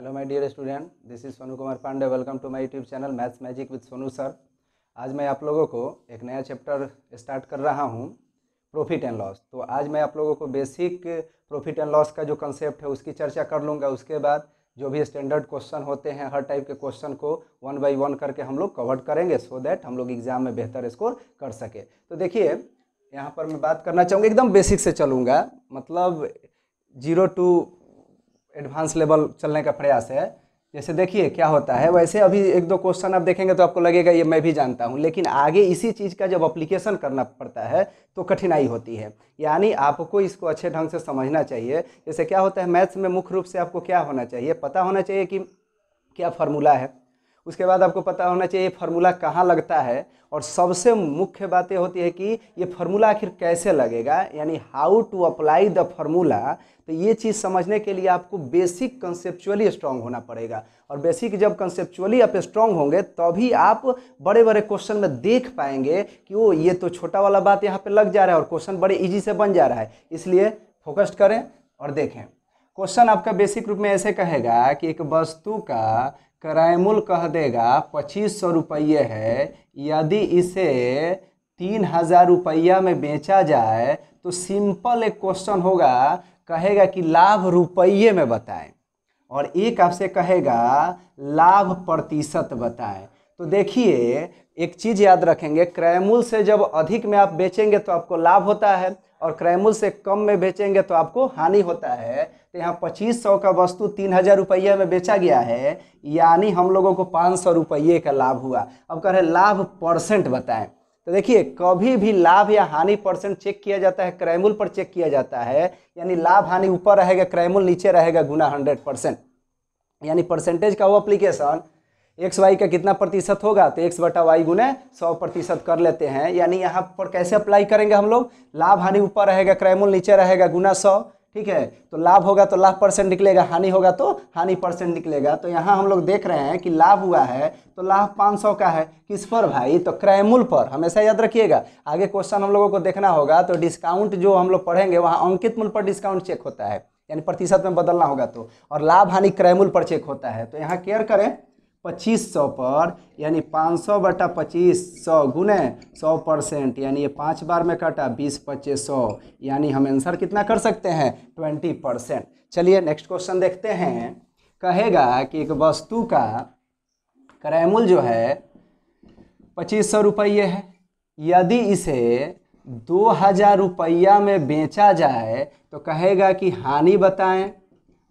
hello my dear student this is Sonu Kumar Pandey welcome to my YouTube channel maths magic with Sonu sir आज मैं आप लोगों को एक नया चैप्टर स्टार्ट कर रहा हूँ प्रॉफिट एंड लॉस तो आज मैं आप लोगों को बेसिक प्रॉफिट एंड लॉस का जो कंसेप्ट है उसकी चर्चा कर लूँगा उसके बाद जो भी स्टैंडर्ड क्वेश्चन होते हैं हर टाइप के क्वेश्चन को वन बाई वन करके हम लोग कवर करेंगे सो so दैट हम लोग एग्जाम में बेहतर स्कोर कर सके तो देखिए यहाँ पर मैं बात करना चाहूँगा एकदम बेसिक से चलूँगा मतलब जीरो टू एडवांस लेवल चलने का प्रयास है जैसे देखिए क्या होता है वैसे अभी एक दो क्वेश्चन आप देखेंगे तो आपको लगेगा ये मैं भी जानता हूँ लेकिन आगे इसी चीज़ का जब अप्लीकेशन करना पड़ता है तो कठिनाई होती है यानी आपको इसको अच्छे ढंग से समझना चाहिए जैसे क्या होता है मैथ्स में मुख्य रूप से आपको क्या होना चाहिए पता होना चाहिए कि क्या फार्मूला है उसके बाद आपको पता होना चाहिए ये फार्मूला कहाँ लगता है और सबसे मुख्य बात यह होती है कि ये फार्मूला आखिर कैसे लगेगा यानी how to apply the formula तो ये चीज़ समझने के लिए आपको बेसिक कंसेप्चुअली स्ट्रांग होना पड़ेगा और बेसिक जब कंसेप्चुअली आप स्ट्रांग होंगे तभी आप बड़े बड़े क्वेश्चन में देख पाएंगे कि वो ये तो छोटा वाला बात यहाँ पर लग जा रहा है और क्वेश्चन बड़े ईजी से बन जा रहा है इसलिए फोकस्ड करें और देखें क्वेश्चन आपका बेसिक रूप में ऐसे कहेगा कि एक वस्तु का क्रैमुल कह देगा पच्चीस सौ रुपये है यदि इसे तीन हज़ार रुपया में बेचा जाए तो सिंपल एक क्वेश्चन होगा कहेगा कि लाभ रुपये में बताएं और एक आपसे कहेगा लाभ प्रतिशत बताएं तो देखिए एक चीज़ याद रखेंगे क्रैमुल से जब अधिक में आप बेचेंगे तो आपको लाभ होता है और क्रैमुल से कम में बेचेंगे तो आपको हानि होता है तो यहाँ पच्चीस सौ का वस्तु तीन हजार रुपये में बेचा गया है यानी हम लोगों को पाँच सौ रुपये का लाभ हुआ अब कह रहे लाभ परसेंट बताएं तो देखिए कभी भी लाभ या हानि परसेंट चेक किया जाता है क्रैमुल पर चेक किया जाता है यानी लाभ हानि ऊपर रहेगा क्रैमुल नीचे रहेगा गुना हंड्रेड परसेंट यानी परसेंटेज का वो अप्लीकेशन एक्स वाई का कितना प्रतिशत होगा तो एक्स बटा वाई गुने सौ प्रतिशत कर लेते हैं यानी यहाँ पर कैसे अप्लाई करेंगे हम लोग लाभ हानि ऊपर रहेगा क्रैमूल नीचे रहेगा गुना सौ ठीक है तो लाभ होगा तो लाभ परसेंट निकलेगा हानि होगा तो हानि परसेंट निकलेगा तो यहाँ हम लोग देख रहे हैं कि लाभ हुआ है तो लाभ सौ का है किस पर भाई तो क्रैमूल पर हमेशा याद रखिएगा आगे क्वेश्चन हम लोगों को देखना होगा तो डिस्काउंट जो हम लोग पढ़ेंगे वहाँ अंकित मूल पर डिस्काउंट चेक होता है यानी प्रतिशत में बदलना होगा तो और लाभ हानि क्रैमुल पर चेक होता है तो यहाँ केयर करें पच्चीस सौ पर यानी पाँच सौ बटा पच्चीस सौ गुने सौ परसेंट यानी ये पाँच बार में कटा बीस पच्चीस सौ यानी हम आंसर कितना कर सकते हैं ट्वेंटी परसेंट चलिए नेक्स्ट क्वेश्चन देखते हैं कहेगा कि एक वस्तु का क्रैमूल जो है पच्चीस सौ रुपये है यदि इसे दो हज़ार रुपया में बेचा जाए तो कहेगा कि हानि बताएं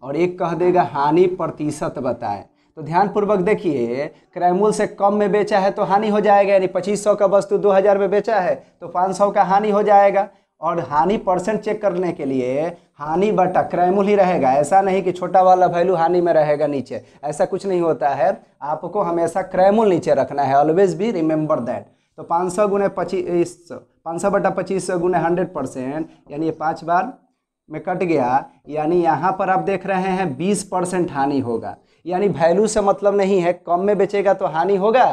और एक कह देगा हानि प्रतिशत बताएं तो ध्यानपूर्वक देखिए क्रय से कम में बेचा है तो हानि हो जाएगा यानी पच्चीस सौ का वस्तु दो हज़ार में बेचा है तो पाँच सौ का हानि हो जाएगा और हानि परसेंट चेक करने के लिए हानि बटा क्रय ही रहेगा ऐसा नहीं कि छोटा वाला वैल्यू हानि में रहेगा नीचे ऐसा कुछ नहीं होता है आपको हमेशा क्रय नीचे रखना है ऑलवेज भी रिमेंबर दैट तो पाँच सौ गुने पच्चीस पाँच सौ बटा पच्चीस सौ गुने हंड्रेड परसेंट यानी पाँच बार में कट गया यानी यहाँ पर आप देख रहे हैं बीस परसेंट हानि होगा यानी वैल्यू से मतलब नहीं है कम में बेचेगा तो हानि होगा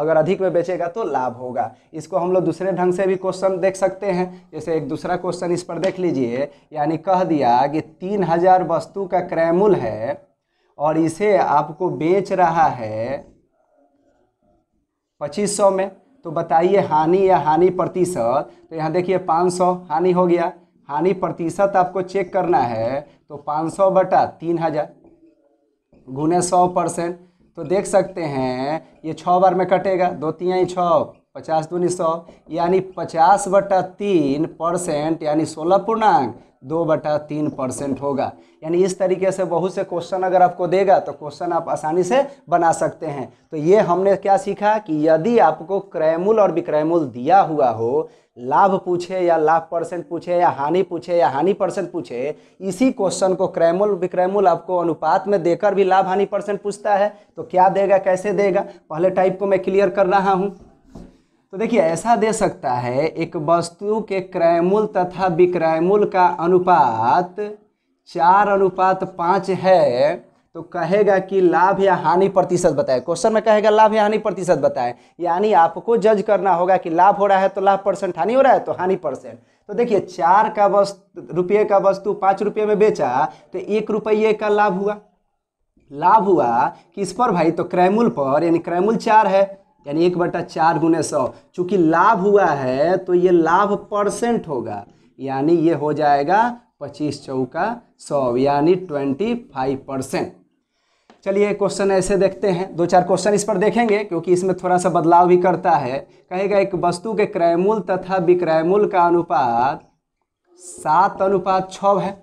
अगर अधिक में बेचेगा तो लाभ होगा इसको हम लोग दूसरे ढंग से भी क्वेश्चन देख सकते हैं जैसे एक दूसरा क्वेश्चन इस पर देख लीजिए यानी कह दिया कि तीन हजार वस्तु का क्रैमुल है और इसे आपको बेच रहा है पच्चीस सौ में तो बताइए हानि या हानि प्रतिशत तो यहाँ देखिए पाँच सौ हानि हो गया हानि प्रतिशत आपको चेक करना है तो 500 बटा तीन हज़ार गुने सौ परसेंट तो देख सकते हैं ये छः बार में कटेगा दो तीन छः पचास दूनी सौ यानी पचास बटा तीन परसेंट यानी सोलह पूर्णांक दो बटा तीन परसेंट होगा यानी इस तरीके से बहुत से क्वेश्चन अगर आपको देगा तो क्वेश्चन आप आसानी से बना सकते हैं तो ये हमने क्या सीखा कि यदि आपको क्रयमूल और विक्रयमूल दिया हुआ हो लाभ पूछे या लाभ परसेंट पूछे या हानि पूछे या हानि परसेंट पूछे इसी क्वेश्चन को क्रयमूल विक्रयमूल आपको अनुपात में देकर भी लाभ हानि परसेंट पूछता है तो क्या देगा कैसे देगा पहले टाइप को मैं क्लियर कर रहा हूँ तो देखिए ऐसा दे सकता है एक वस्तु के क्रय मूल तथा विक्रय मूल का अनुपात चार अनुपात पाँच है तो कहेगा कि लाभ या हानि प्रतिशत बताए क्वेश्चन में कहेगा लाभ या हानि प्रतिशत बताए यानी आपको जज करना होगा कि लाभ हो रहा है तो लाभ परसेंट हानि हो रहा है तो हानि परसेंट तो देखिए चार का वस्तु रुपये का वस्तु पाँच रुपये में बेचा तो एक रुपये का लाभ हुआ लाभ हुआ किस पर भाई तो क्रयमूल पर यानी क्रयमूल चार है यानी एक बटा चार गुने सौ चूँकि लाभ हुआ है तो ये लाभ परसेंट होगा यानी ये हो जाएगा पच्चीस चौका सौ यानी ट्वेंटी फाइव परसेंट चलिए क्वेश्चन ऐसे देखते हैं दो चार क्वेश्चन इस पर देखेंगे क्योंकि इसमें थोड़ा सा बदलाव भी करता है कहेगा एक वस्तु के क्रयमूल तथा विक्रयमूल का अनुपात सात अनुपात छ है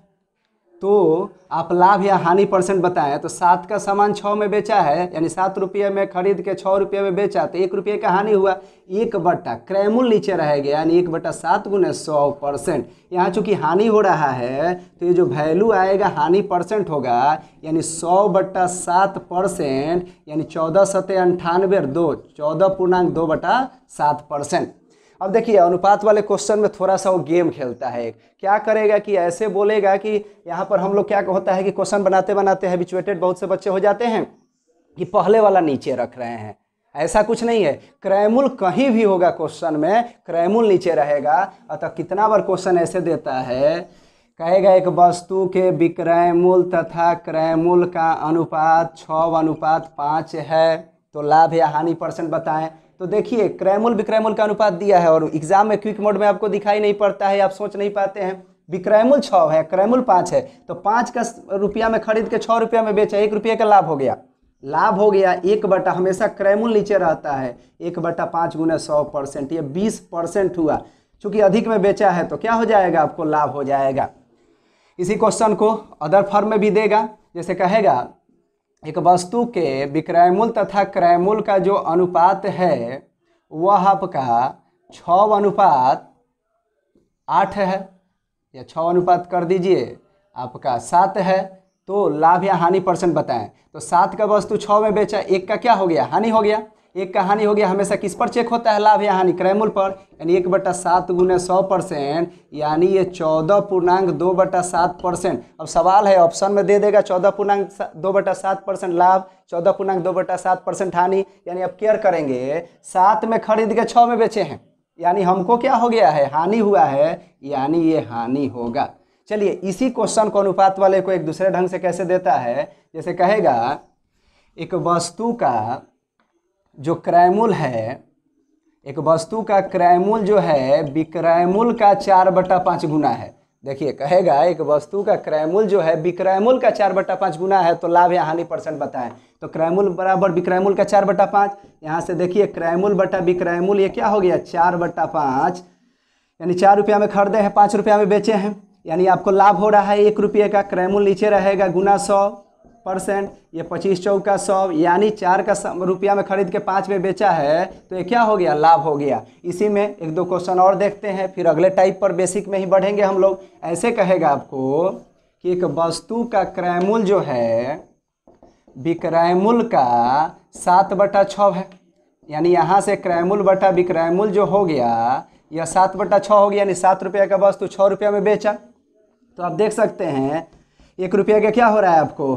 तो आप लाभ या हानि परसेंट बताएं तो सात का सामान छः में बेचा है यानी सात रुपये में खरीद के छः रुपये में बेचा तो एक रुपये का हानि हुआ एक बट्टा क्रैमुल नीचे रहेगा यानी एक बट्टा सात गुने सौ परसेंट यहाँ चूँकि हानि हो रहा है तो ये जो वैल्यू आएगा हानि परसेंट होगा यानी सौ बट्टा सात परसेंट यानी चौदह सतह अंठानवे दो चौदह पूर्णांक दो बटा सात परसेंट अब देखिए अनुपात वाले क्वेश्चन में थोड़ा सा वो गेम खेलता है क्या करेगा कि ऐसे बोलेगा कि यहाँ पर हम लोग क्या होता है कि क्वेश्चन बनाते बनाते हैबिचुएटेड बहुत से बच्चे हो जाते हैं कि पहले वाला नीचे रख रहे हैं ऐसा कुछ नहीं है क्रैमुल कहीं भी होगा क्वेश्चन में क्रैमुल नीचे रहेगा अतः कितना बार क्वेश्चन ऐसे देता है कहेगा एक वस्तु के विक्रय मूल तथा क्रय मूल का अनुपात छ अनुपात पाँच है तो लाभ या हानि परसेंट बताएं तो देखिए क्रैमुल विक्रैमुल का अनुपात दिया है और एग्जाम में क्विक मोड में आपको दिखाई नहीं पड़ता है आप सोच नहीं पाते हैं विक्रैमुल छ है क्रैमुल पाँच है तो पाँच का रुपया में खरीद के छः रुपया में बेचा एक रुपये का लाभ हो गया लाभ हो गया एक बटा हमेशा क्रैमुल नीचे रहता है एक बटा पाँच गुना सौ परसेंट या बीस परसेंट हुआ चूँकि अधिक में बेचा है तो क्या हो जाएगा आपको लाभ हो जाएगा इसी क्वेश्चन को अदर फॉर्म में भी देगा जैसे कहेगा एक वस्तु के विक्रयमूल तथा क्रयमूल का जो अनुपात है वह आपका छ अनुपात आठ है या छ अनुपात कर दीजिए आपका सात है तो लाभ या हानि परसेंट बताएं तो सात का वस्तु छ में बेचा एक का क्या हो गया हानि हो गया एक का हानि हो गया हमेशा किस पर चेक होता है लाभ या हानि क्रयमूल पर यानी एक बटा सात गुने सौ परसेंट यानी ये चौदह पूर्णांक दो बटा सात परसेंट अब सवाल है ऑप्शन में दे देगा चौदह पूर्णांक दो बटा सात परसेंट लाभ चौदह पूर्णांक दो बटा सात परसेंट हानि यानी अब केयर करेंगे सात में खरीद के छः में बेचे हैं यानी हमको क्या हो गया है हानि हुआ है यानी ये हानि होगा चलिए इसी क्वेश्चन को अनुपात वाले को एक दूसरे ढंग से कैसे देता है जैसे कहेगा एक वस्तु का जो क्रैमूल है एक वस्तु का क्रैमूल जो है विक्रैमूल का चार बटा पाँच गुना है देखिए कहेगा एक वस्तु का क्रयमूल जो है विक्रैमूल का चार बटा पाँच गुना है तो लाभ या हानि परसेंट बताएं तो क्रैमूल बराबर विक्रैमूल का चार बटा पाँच यहाँ से देखिए क्रैमूल बटा विक्रैमूल ये क्या हो गया चार बटा पाँच यानी चार रुपया में खरीदे हैं पाँच रुपया में बेचे हैं यानी आपको लाभ हो रहा है एक रुपये का क्रैमूल नीचे रहेगा गुना सौ परसेंट ये पच्चीस चौका सौ यानी चार का रुपया में खरीद के पाँच में बेचा है तो ये क्या हो गया लाभ हो गया इसी में एक दो क्वेश्चन और देखते हैं फिर अगले टाइप पर बेसिक में ही बढ़ेंगे हम लोग ऐसे कहेगा आपको कि एक वस्तु का क्रैमुल जो है विक्रैमुल का सात बटा छ है यानी यहाँ से क्रैमुल बटा विक्रैमुल जो हो गया यह सात बटा छ हो गया यानी सात रुपया का वस्तु छः रुपया में बेचा तो आप देख सकते हैं एक रुपया का क्या हो रहा है आपको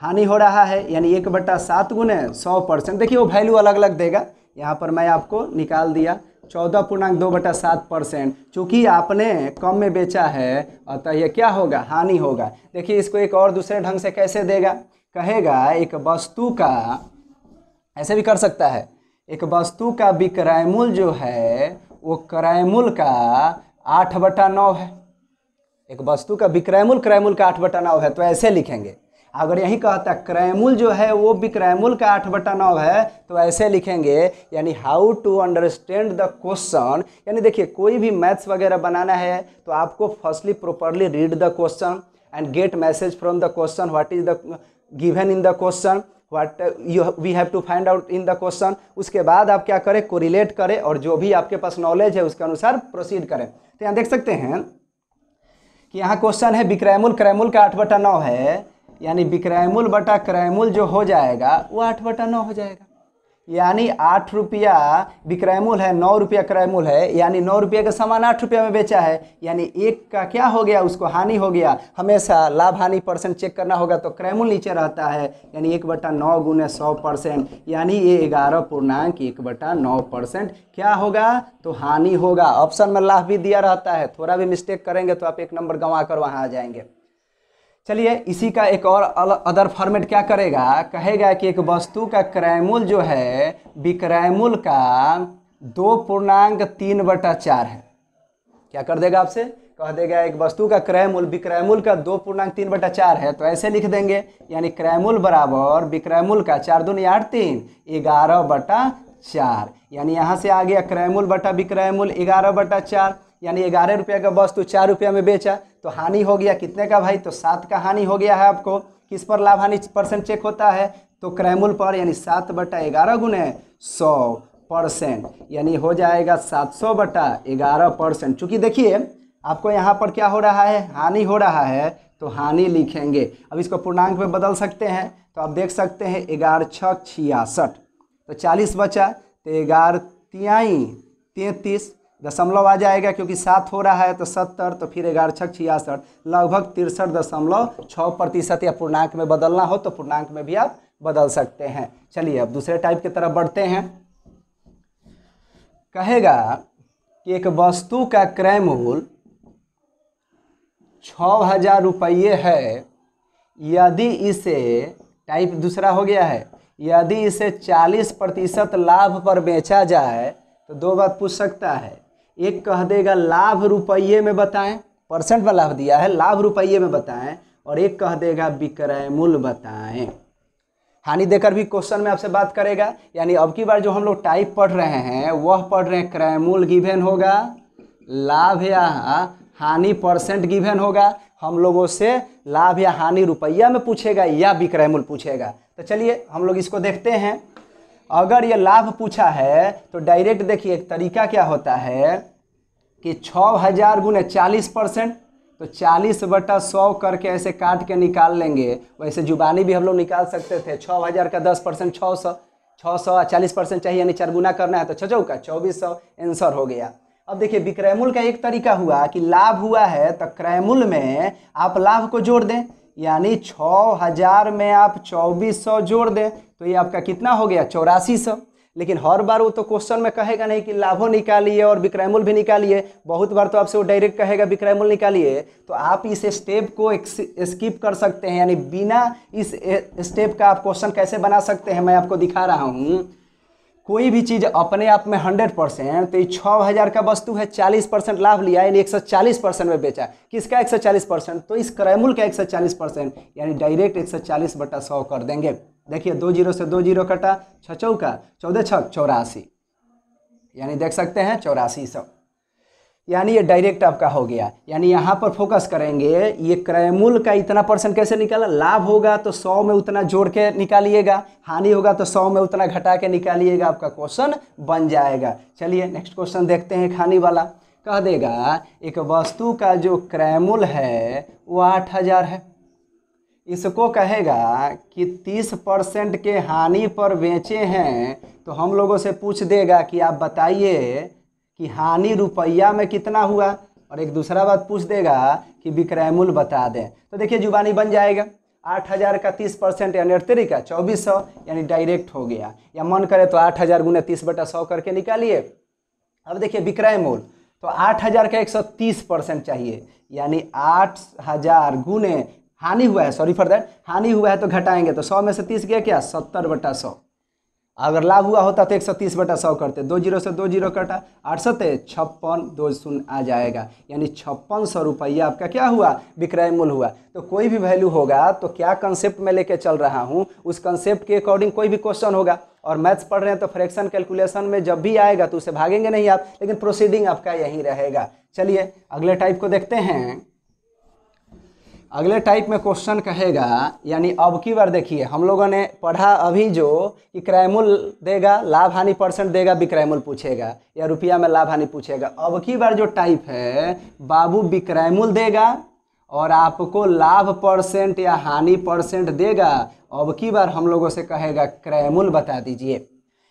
हानि हो रहा है यानी एक बट्टा सात गुने सौ परसेंट देखिए वो वैल्यू अलग अलग देगा यहाँ पर मैं आपको निकाल दिया चौदह पूर्णांक दो बटा सात परसेंट चूँकि आपने कम में बेचा है अतः यह क्या होगा हानि होगा देखिए इसको एक और दूसरे ढंग से कैसे देगा कहेगा एक वस्तु का ऐसे भी कर सकता है एक वस्तु का विक्रय मूल्य जो है वो क्रय मूल्य का आठ बटा नौ है एक वस्तु का विक्रय मूल्य क्रय मूल्य का आठ बटा नौ है तो ऐसे लिखेंगे अगर यही कहता क्रैमुल जो है वो भी क्रैमुल का आठ बटा नौ है तो ऐसे लिखेंगे यानी how to understand the question यानी देखिए कोई भी मैथ्स वगैरह बनाना है तो आपको firstly properly read the question and get message from the question what is the given in the question what you we have to find out in the question उसके बाद आप क्या करें कोरिलेट करें और जो भी आपके पास नॉलेज है उसके अनुसार प्रोसीड करें तो यहाँ देख सकते हैं कि यहाँ क्वेश्चन है विक्रैमुल क्रैमुल का आठ बटा नौ है यानी विक्रयमूल बटा क्रयमूल जो हो जाएगा वो आठ बटा नौ हो जाएगा यानी आठ रुपया विक्रयमूल है नौ रुपया क्रयमूल है यानी नौ रुपया का सामान आठ रुपया में बेचा है यानी एक का क्या हो गया उसको हानि हो गया हमेशा लाभ हानि परसेंट चेक करना होगा तो क्रयमूल नीचे रहता है यानी एक बटा नौ गुने सौ परसेंट यानी ये ग्यारह पूर्णांक एक बटा नौ परसेंट क्या होगा तो हानि होगा ऑप्शन में लाभ भी दिया रहता है थोड़ा भी मिस्टेक करेंगे तो आप एक नंबर गंवा कर वहाँ आ जाएंगे चलिए इसी का एक और अदर फॉर्मेट क्या करेगा कहेगा कि एक वस्तु का क्रयमूल जो है विक्रयमूल का दो पूर्णांक तीन बटा चार है क्या कर देगा आपसे कह देगा एक वस्तु का क्रयमूल विक्रयमूल का दो पूर्णांक तीन बटा चार है तो ऐसे लिख देंगे यानी क्रयमूल बराबर विक्रयमूल का चार दून आठ तीन ग्यारह बटा चार यानी यहाँ से आ गया क्रयमूल बटा विक्रयमूल ग्यारह बटा चार यानी ग्यारह रुपये का वस्तु चार रुपये में बेचा तो हानि हो गया कितने का भाई तो सात का हानि हो गया है आपको किस पर लाभ हानि परसेंट चेक होता है तो क्रैमुल पर यानी सात बटा ग्यारह गुने सौ परसेंट यानी हो जाएगा सात सौ बटा ग्यारह परसेंट चूँकि देखिए आपको यहाँ पर क्या हो रहा है हानि हो रहा है तो हानि लिखेंगे अब इसको पूर्णांक में बदल सकते हैं तो आप देख सकते हैं ग्यारह छः छियासठ तो चालीस बचा तो ग्यारह तिहाई तैंतीस दशमलव आ जाएगा क्योंकि सात हो रहा है तो सत्तर तो फिर ग्यारह छः छियासठ लगभग तिरसठ दशमलव छः प्रतिशत या पूर्णांक में बदलना हो तो पूर्णांक में भी आप बदल सकते हैं चलिए अब दूसरे टाइप की तरफ बढ़ते हैं कहेगा कि एक वस्तु का क्रय मूल छ हजार रुपये है यदि इसे टाइप दूसरा हो गया है यदि इसे चालीस प्रतिशत लाभ पर बेचा जाए तो दो बात पूछ सकता है एक कह देगा लाभ रुपये में बताएं परसेंट में लाभ दिया है लाभ रुपये में बताएं और एक कह देगा विक्रय मूल्य बताएं हानि देकर भी क्वेश्चन में आपसे बात करेगा यानी अब की बार जो हम लोग टाइप पढ़ रहे हैं वह पढ़ रहे हैं क्रय मूल्य गिवेन होगा लाभ या हानि परसेंट गिवेन होगा हम लोगों से लाभ या हानि रुपया में पूछेगा या विक्रय मूल्य पूछेगा तो चलिए हम लोग इसको देखते हैं अगर ये लाभ पूछा है तो डायरेक्ट देखिए एक तरीका क्या होता है कि छः हजार गुने चालीस परसेंट तो चालीस बटा सौ करके ऐसे काट के निकाल लेंगे वैसे जुबानी भी हम लोग निकाल सकते थे छः हज़ार का दस परसेंट छः सौ छः सौ चालीस परसेंट चाहिए यानी चार गुना करना है तो छजो का चौबीस सौ आंसर हो गया अब देखिए विक्रयमूल का एक तरीका हुआ कि लाभ हुआ है तो क्रयमूल में आप लाभ को जोड़ दें यानी छः हज़ार में आप चौबीस सौ जोड़ दें तो ये आपका कितना हो गया चौरासी सौ लेकिन हर बार वो तो क्वेश्चन में कहेगा नहीं कि लाभो निकालिए और विक्रयमूल भी निकालिए बहुत बार तो आपसे वो डायरेक्ट कहेगा विक्रयमूल निकालिए तो आप इस स्टेप को स्किप कर सकते हैं यानी बिना इस स्टेप का आप क्वेश्चन कैसे बना सकते हैं मैं आपको दिखा रहा हूँ कोई भी चीज़ अपने आप में हंड्रेड परसेंट तो ये छः हज़ार का वस्तु है चालीस परसेंट लाभ लिया यानी एक सौ चालीस परसेंट में बेचा किसका एक सौ चालीस परसेंट तो इस क्रैमुल का एक सौ चालीस परसेंट यानी डायरेक्ट एक सौ चालीस बटा सौ कर देंगे देखिए दो जीरो से दो जीरो कटा छः चौका चौदह छः चौरासी यानी देख सकते हैं चौरासी सौ यानी ये डायरेक्ट आपका हो गया यानी यहाँ पर फोकस करेंगे ये क्रयमूल का इतना परसेंट कैसे निकाला लाभ होगा तो सौ में उतना जोड़ के निकालिएगा हानि होगा तो सौ में उतना घटा के निकालिएगा आपका क्वेश्चन बन जाएगा चलिए नेक्स्ट क्वेश्चन देखते हैं खानी वाला कह देगा एक वस्तु का जो क्रयमूल है वो आठ हज़ार है इसको कहेगा कि तीस परसेंट के हानि पर बेचे हैं तो हम लोगों से पूछ देगा कि आप बताइए कि हानि रुपया में कितना हुआ और एक दूसरा बात पूछ देगा कि विक्रय मूल्य बता दें तो देखिए जुबानी बन जाएगा आठ हज़ार का तीस परसेंट यानी अड़तीस का चौबीस सौ यानी डायरेक्ट हो गया या मन करे तो आठ हज़ार गुना तीस बटा सौ करके निकालिए अब देखिए विक्रय मूल्य तो आठ हज़ार का एक सौ तीस परसेंट चाहिए यानी आठ हज़ार गुने हानि हुआ है सॉरी फॉर दैट हानि हुआ है तो घटाएंगे तो सौ में से तीस गया क्या सत्तर बटा सौ अगर लाभ हुआ होता तो एक सौ तीस बटा सौ करते दो जीरो से दो जीरो कटा आठ सत्य छप्पन दो शून्य आ जाएगा यानी छप्पन सौ रुपया आपका क्या हुआ विक्रय मूल्य हुआ तो कोई भी वैल्यू होगा तो क्या कंसेप्ट मैं लेके चल रहा हूँ उस कंसेप्ट के अकॉर्डिंग कोई भी क्वेश्चन होगा और मैथ्स पढ़ रहे हैं तो फ्रैक्शन कैलकुलेशन में जब भी आएगा तो उसे भागेंगे नहीं आप लेकिन प्रोसीडिंग आपका यहीं रहेगा चलिए अगले टाइप को देखते हैं अगले टाइप में क्वेश्चन कहेगा यानी अब की बार देखिए हम लोगों ने पढ़ा अभी जो कि क्रयमूल देगा लाभ हानि परसेंट देगा विक्रयमूल पूछेगा या रुपया में लाभ हानि पूछेगा अब की बार जो टाइप है बाबू विक्रयमूल देगा और आपको लाभ परसेंट या हानि परसेंट देगा अब की बार हम लोगों से कहेगा क्रयमूल बता दीजिए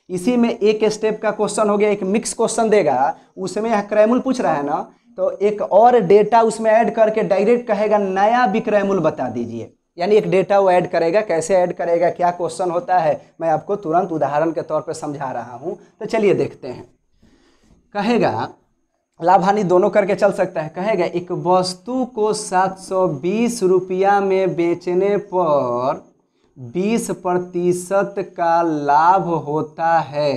इसी में एक स्टेप का क्वेश्चन हो गया एक मिक्स क्वेश्चन देगा उसमें यह क्रयमूल पूछ रहा है ना तो एक और डेटा उसमें ऐड करके डायरेक्ट कहेगा नया विक्रय मूल्य बता दीजिए यानी एक डेटा वो ऐड करेगा कैसे ऐड करेगा क्या क्वेश्चन होता है मैं आपको तुरंत उदाहरण के तौर पर समझा रहा हूँ तो चलिए देखते हैं कहेगा लाभ हानि दोनों करके चल सकता है कहेगा एक वस्तु को सात सौ बीस रुपया में बेचने पर बीस प्रतिशत का लाभ होता है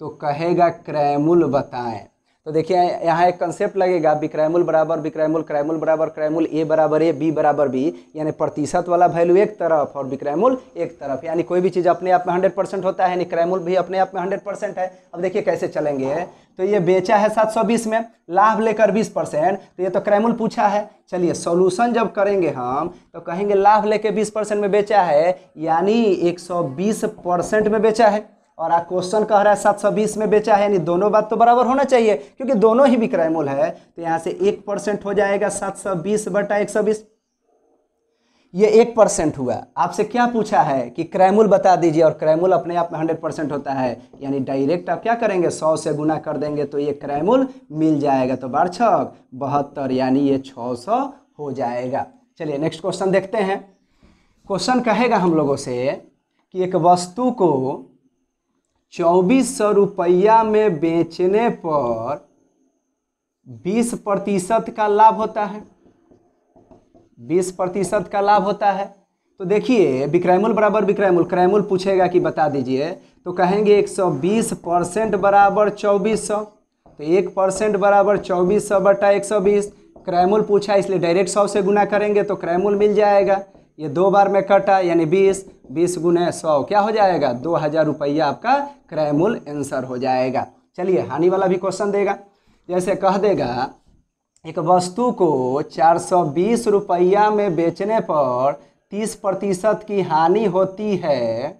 तो कहेगा क्रय बताएं तो देखिए यहाँ एक कंसेप्ट लगेगा विक्रयमूल बराबर विक्रयमूल क्रयमूल बराबर क्रयमूल ए बराबर ए बी बराबर बी यानी प्रतिशत वाला वैल्यू एक तरफ और विक्रयमूल एक तरफ यानी कोई भी चीज़ अपने आप में हंड्रेड परसेंट होता है यानी क्रयमूल भी अपने आप में हंड्रेड परसेंट है अब देखिए कैसे चलेंगे तो ये बेचा है सात सौ बीस में लाभ लेकर बीस परसेंट तो ये तो क्रैमुल पूछा है चलिए सोल्यूशन जब करेंगे हम तो कहेंगे लाभ लेके बीस परसेंट में बेचा है यानी एक सौ बीस परसेंट में बेचा है और आ क्वेश्चन कह रहा है सात सौ बीस में बेचा है यानी दोनों बात तो बराबर होना चाहिए क्योंकि दोनों ही विक्रय मूल है तो यहाँ से एक परसेंट हो जाएगा सात सौ बीस बटा एक सौ बीस ये एक परसेंट हुआ आपसे क्या पूछा है कि क्रैमूल बता दीजिए और क्रैमूल अपने आप में हंड्रेड परसेंट होता है यानी डायरेक्ट आप क्या करेंगे सौ से गुना कर देंगे तो ये क्रैमूल मिल जाएगा तो बार छक बहत्तर यानी ये छः सौ हो जाएगा चलिए नेक्स्ट क्वेश्चन देखते हैं क्वेश्चन कहेगा हम लोगों से कि एक वस्तु को चौबीस सौ रुपया में बेचने पर बीस प्रतिशत का लाभ होता है बीस प्रतिशत का लाभ होता है तो देखिए विक्रयमूल बराबर विक्रयमूल क्रयमूल पूछेगा कि बता दीजिए तो कहेंगे एक सौ बीस परसेंट बराबर चौबीस सौ तो एक परसेंट बराबर चौबीस सौ बटा एक सौ बीस क्रयमूल पूछा इसलिए डायरेक्ट सौ से गुना करेंगे तो क्रयमूल मिल जाएगा ये दो बार में कटा यानी बीस बीस गुने सौ क्या हो जाएगा दो हज़ार रुपया आपका क्रय मूल आंसर हो जाएगा चलिए हानि वाला भी क्वेश्चन देगा जैसे कह देगा एक वस्तु को चार सौ बीस रुपया में बेचने पर तीस प्रतिशत की हानि होती है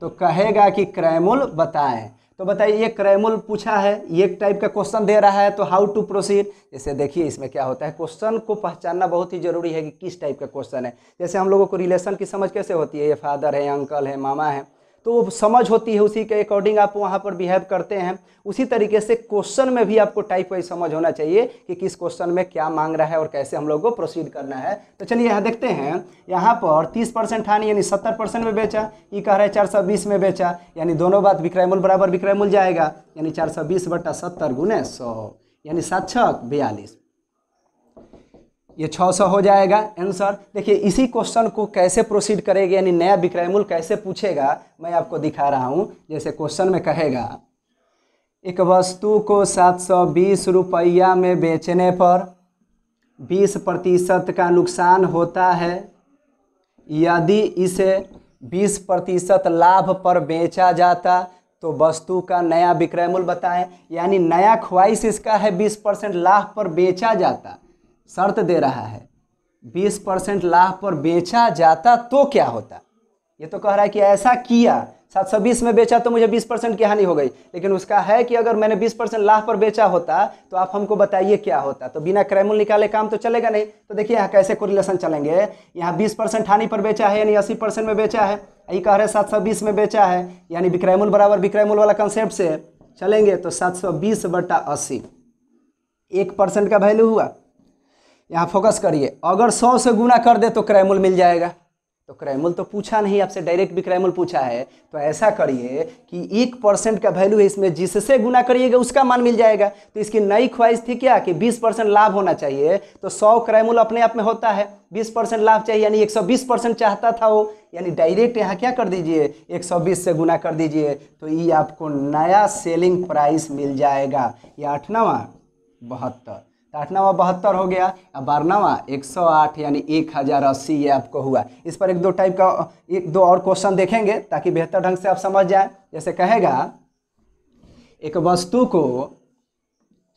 तो कहेगा कि क्रय मूल बताएं तो बताइए ये क्रैमुल पूछा है ये एक टाइप का क्वेश्चन दे रहा है तो हाउ टू प्रोसीड जैसे देखिए इसमें क्या होता है क्वेश्चन को पहचानना बहुत ही जरूरी है कि किस टाइप का क्वेश्चन है जैसे हम लोगों को रिलेशन की समझ कैसे होती है ये फादर है अंकल है मामा है तो वो समझ होती है उसी के अकॉर्डिंग आप वहाँ पर बिहेव करते हैं उसी तरीके से क्वेश्चन में भी आपको टाइप वाइज समझ होना चाहिए कि किस क्वेश्चन में क्या मांग रहा है और कैसे हम लोग को प्रोसीड करना है तो चलिए यहाँ देखते हैं यहाँ पर तीस परसेंट हानि यानी सत्तर परसेंट में बेचा ये कह रहा है चार सौ बीस में बेचा यानी दोनों बात विक्रय मूल बराबर विक्रय मूल जाएगा यानी चार सौ बीस बट्टा सत्तर गुने सौ यानी सात छः बयालीस ये 600 हो जाएगा आंसर देखिए इसी क्वेश्चन को कैसे प्रोसीड करेगा यानी नया विक्रय मूल्य कैसे पूछेगा मैं आपको दिखा रहा हूँ जैसे क्वेश्चन में कहेगा एक वस्तु को सात सौ बीस रुपया में बेचने पर बीस प्रतिशत का नुकसान होता है यदि इसे बीस प्रतिशत लाभ पर बेचा जाता तो वस्तु का नया विक्रय मूल्य बताएं यानी नया ख्वाहिश इसका है बीस परसेंट लाभ पर बेचा जाता शर्त दे रहा है बीस परसेंट लाभ पर बेचा जाता तो क्या होता ये तो कह रहा है कि ऐसा किया सात सौ बीस में बेचा तो मुझे बीस परसेंट की हानि हो गई लेकिन उसका है कि अगर मैंने बीस परसेंट लाभ पर बेचा होता तो आप हमको बताइए क्या होता तो बिना क्रैमुल निकाले काम तो चलेगा नहीं तो देखिए यहाँ कैसे कोरिलेशन चलेंगे यहाँ बीस परसेंट हानि पर बेचा है यानी अस्सी परसेंट में बेचा है यही कह रहे हैं सात सौ बीस में बेचा है यानी विक्रयमूल बराबर विक्रयमूल वाला कंसेप्ट से चलेंगे तो सात सौ बीस बटा अस्सी एक परसेंट का वैल्यू हुआ यहाँ फोकस करिए अगर सौ से गुना कर दे तो क्रैमुल मिल जाएगा तो क्रैमुल तो पूछा नहीं आपसे डायरेक्ट भी क्रैमुल पूछा है तो ऐसा करिए कि एक परसेंट का वैल्यू है इसमें जिससे गुना करिएगा उसका मान मिल जाएगा तो इसकी नई ख्वाहिश थी क्या कि 20 परसेंट लाभ होना चाहिए तो 100 क्रैमुल अपने आप में होता है 20 परसेंट लाभ चाहिए यानी 120 परसेंट चाहता था वो यानी डायरेक्ट यहाँ क्या कर दीजिए बीस से गुना कर दीजिए तो ये आपको नया सेलिंग प्राइस मिल जाएगा ये आठ नवा बहत्तर तो बहत्तर हो गया अब बारह एक सौ आठ यानी एक हज़ार अस्सी ये आपको हुआ इस पर एक दो टाइप का एक दो और क्वेश्चन देखेंगे ताकि बेहतर ढंग से आप समझ जाए जैसे कहेगा एक वस्तु को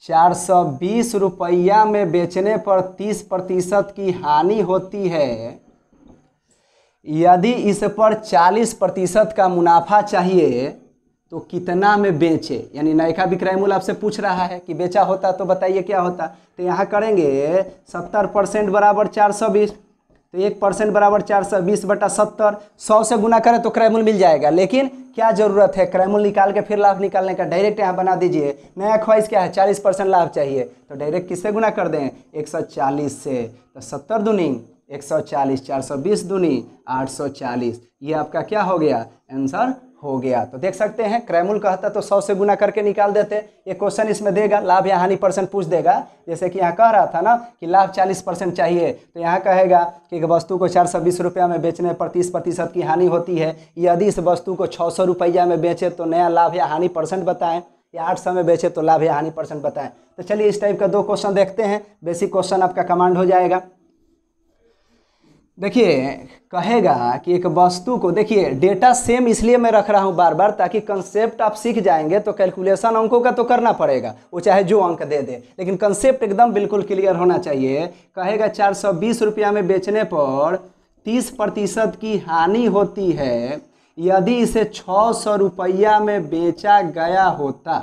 चार सौ बीस रुपया में बेचने पर तीस प्रतिशत की हानि होती है यदि इस पर चालीस प्रतिशत का मुनाफा चाहिए तो कितना में बेचे यानी नायका विक्रय मूल्य आपसे पूछ रहा है कि बेचा होता तो बताइए क्या होता तो यहाँ करेंगे सत्तर परसेंट बराबर चार सौ बीस तो एक परसेंट बराबर चार सौ बीस बटा सत्तर सौ से गुना करें तो क्रय मूल्य मिल जाएगा लेकिन क्या जरूरत है क्रय मूल्य निकाल के फिर लाभ निकालने का डायरेक्ट यहाँ बना दीजिए नया ख्वाहिश क्या है चालीस परसेंट लाभ चाहिए तो डायरेक्ट किससे गुना कर दें एक सौ चालीस से तो सत्तर दूनी एक सौ चालीस चार सौ बीस दूनी आठ सौ चालीस ये आपका क्या हो गया आंसर हो गया तो देख सकते हैं क्रैमुल कहता तो सौ से गुना करके निकाल देते ये क्वेश्चन इसमें देगा लाभ या हानि परसेंट पूछ देगा जैसे कि यहाँ कह रहा था ना कि लाभ चालीस परसेंट चाहिए तो यहाँ कहेगा कि वस्तु को चार सौ बीस रुपया में बेचने पर तीस प्रतिशत की हानि होती है यदि इस वस्तु को छः सौ रुपया में बेचे तो नया लाभ या हानि परसेंट बताएँ या आठ सौ में बेचे तो लाभ या हानि परसेंट बताएँ तो चलिए इस टाइप का दो क्वेश्चन देखते हैं बेसिक क्वेश्चन आपका कमांड हो जाएगा देखिए कहेगा कि एक वस्तु को देखिए डेटा सेम इसलिए मैं रख रहा हूँ बार बार ताकि कंसेप्ट आप सीख जाएंगे तो कैलकुलेशन अंकों का तो करना पड़ेगा वो चाहे जो अंक दे दे लेकिन कंसेप्ट एकदम बिल्कुल क्लियर होना चाहिए कहेगा चार सौ बीस रुपया में बेचने पर तीस प्रतिशत की हानि होती है यदि इसे छः सौ रुपया में बेचा गया होता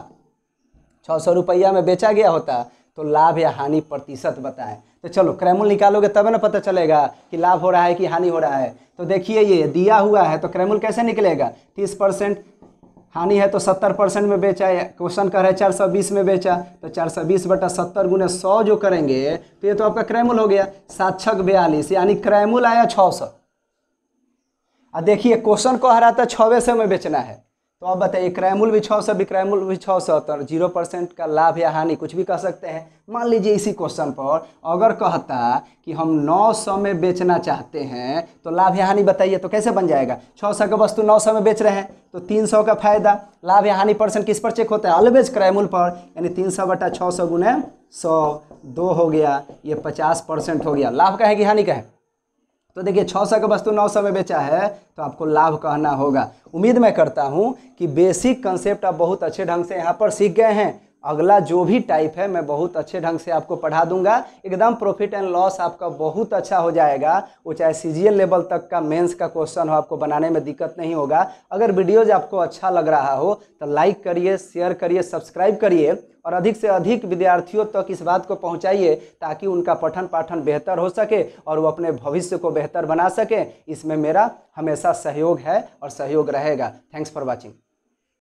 छः सौ रुपया में बेचा गया होता तो लाभ या हानि प्रतिशत बताएं तो चलो क्रैमुल निकालोगे तब ना पता चलेगा कि लाभ हो रहा है कि हानि हो रहा है तो देखिए ये दिया हुआ है तो क्रैमुल कैसे निकलेगा तीस परसेंट हानि है तो सत्तर परसेंट में बेचा है क्वेश्चन कर है चार सौ बीस में बेचा तो चार सौ बीस बटा सत्तर गुना सौ जो करेंगे तो ये तो आपका क्रैमुल हो गया सात छक बयालीस यानी क्रैमुल आया छः सौ और देखिए क्वेश्चन कह रहा था छवे सौ में बेचना है तो अब बताइए क्रैमुल विछाव भी छः सौ तो जीरो परसेंट का लाभ या हानि कुछ भी कह सकते हैं मान लीजिए इसी क्वेश्चन पर अगर कहता कि हम नौ सौ में बेचना चाहते हैं तो लाभ या हानि बताइए तो कैसे बन जाएगा छः सौ का वस्तु नौ सौ में बेच रहे हैं तो तीन सौ का फायदा लाभ या हानि परसेंट किस पर चेक होता है ऑलवेज क्रैमुल पर यानी तीन सौ बटा छः सौ गुने सौ दो हो गया ये पचास परसेंट हो गया लाभ का है कि हानि का है तो देखिए छः सौ का वस्तु नौ सौ में बेचा है तो आपको लाभ कहना होगा उम्मीद मैं करता हूँ कि बेसिक कंसेप्ट आप बहुत अच्छे ढंग से यहाँ पर सीख गए हैं अगला जो भी टाइप है मैं बहुत अच्छे ढंग से आपको पढ़ा दूंगा एकदम प्रॉफिट एंड लॉस आपका बहुत अच्छा हो जाएगा वो चाहे सी लेवल तक का मेंस का क्वेश्चन हो आपको बनाने में दिक्कत नहीं होगा अगर वीडियोज आपको अच्छा लग रहा हो तो लाइक करिए शेयर करिए सब्सक्राइब करिए और अधिक से अधिक विद्यार्थियों तक इस बात को पहुंचाइए ताकि उनका पठन पाठन बेहतर हो सके और वो अपने भविष्य को बेहतर बना सकें इसमें मेरा हमेशा सहयोग है और सहयोग रहेगा थैंक्स फॉर वॉचिंग